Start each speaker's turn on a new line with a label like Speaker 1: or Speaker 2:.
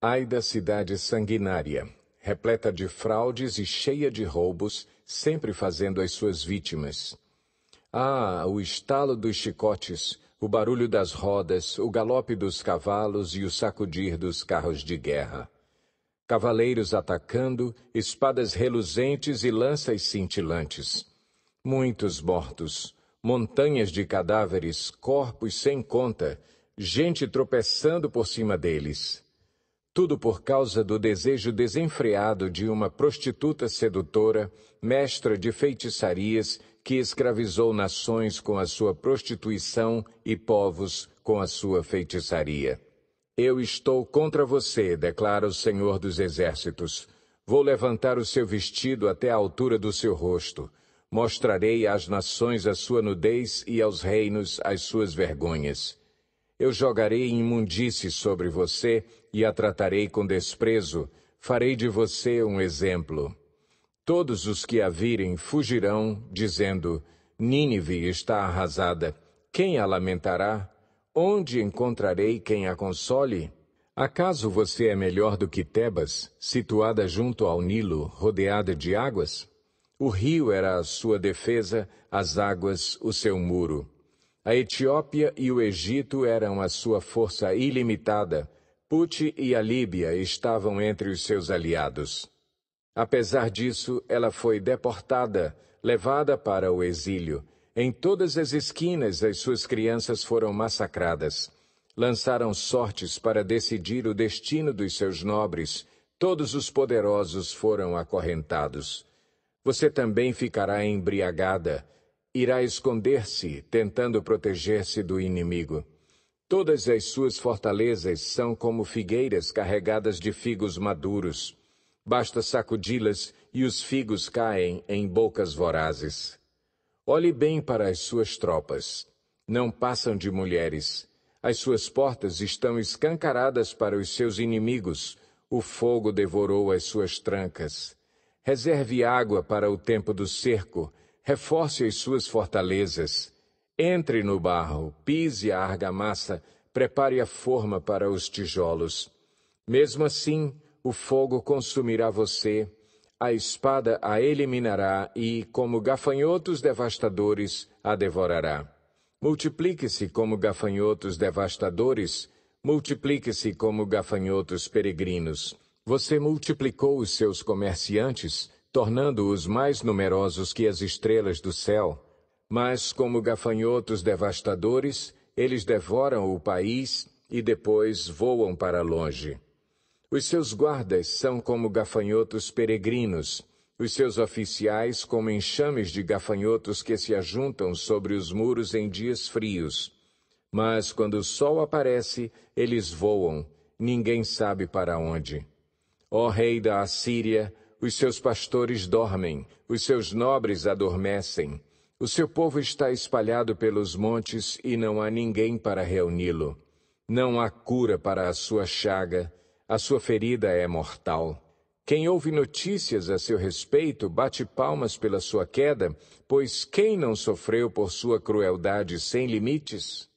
Speaker 1: Ai da cidade sanguinária, repleta de fraudes e cheia de roubos, sempre fazendo as suas vítimas. Ah, o estalo dos chicotes, o barulho das rodas, o galope dos cavalos e o sacudir dos carros de guerra. Cavaleiros atacando, espadas reluzentes e lanças cintilantes. Muitos mortos, montanhas de cadáveres, corpos sem conta, gente tropeçando por cima deles. Tudo por causa do desejo desenfreado de uma prostituta sedutora, mestra de feitiçarias, que escravizou nações com a sua prostituição e povos com a sua feitiçaria. Eu estou contra você, declara o Senhor dos Exércitos. Vou levantar o seu vestido até a altura do seu rosto. Mostrarei às nações a sua nudez e aos reinos as suas vergonhas. Eu jogarei imundície sobre você e a tratarei com desprezo, farei de você um exemplo. Todos os que a virem fugirão, dizendo: Nínive está arrasada. Quem a lamentará? Onde encontrarei quem a console? Acaso você é melhor do que Tebas, situada junto ao Nilo, rodeada de águas? O rio era a sua defesa, as águas o seu muro. A Etiópia e o Egito eram a sua força ilimitada. Puti e a Líbia estavam entre os seus aliados. Apesar disso, ela foi deportada, levada para o exílio. Em todas as esquinas, as suas crianças foram massacradas. Lançaram sortes para decidir o destino dos seus nobres. Todos os poderosos foram acorrentados. Você também ficará embriagada irá esconder-se, tentando proteger-se do inimigo. Todas as suas fortalezas são como figueiras carregadas de figos maduros. Basta sacudi-las e os figos caem em bocas vorazes. Olhe bem para as suas tropas. Não passam de mulheres. As suas portas estão escancaradas para os seus inimigos. O fogo devorou as suas trancas. Reserve água para o tempo do cerco Reforce as suas fortalezas. Entre no barro, pise a argamassa, prepare a forma para os tijolos. Mesmo assim, o fogo consumirá você, a espada a eliminará e, como gafanhotos devastadores, a devorará. Multiplique-se como gafanhotos devastadores, multiplique-se como gafanhotos peregrinos. Você multiplicou os seus comerciantes, tornando-os mais numerosos que as estrelas do céu. Mas, como gafanhotos devastadores, eles devoram o país e depois voam para longe. Os seus guardas são como gafanhotos peregrinos, os seus oficiais como enxames de gafanhotos que se ajuntam sobre os muros em dias frios. Mas quando o sol aparece, eles voam, ninguém sabe para onde. Ó Rei da Assíria, os seus pastores dormem, os seus nobres adormecem. O seu povo está espalhado pelos montes e não há ninguém para reuni-lo. Não há cura para a sua chaga, a sua ferida é mortal. Quem ouve notícias a seu respeito bate palmas pela sua queda, pois quem não sofreu por sua crueldade sem limites?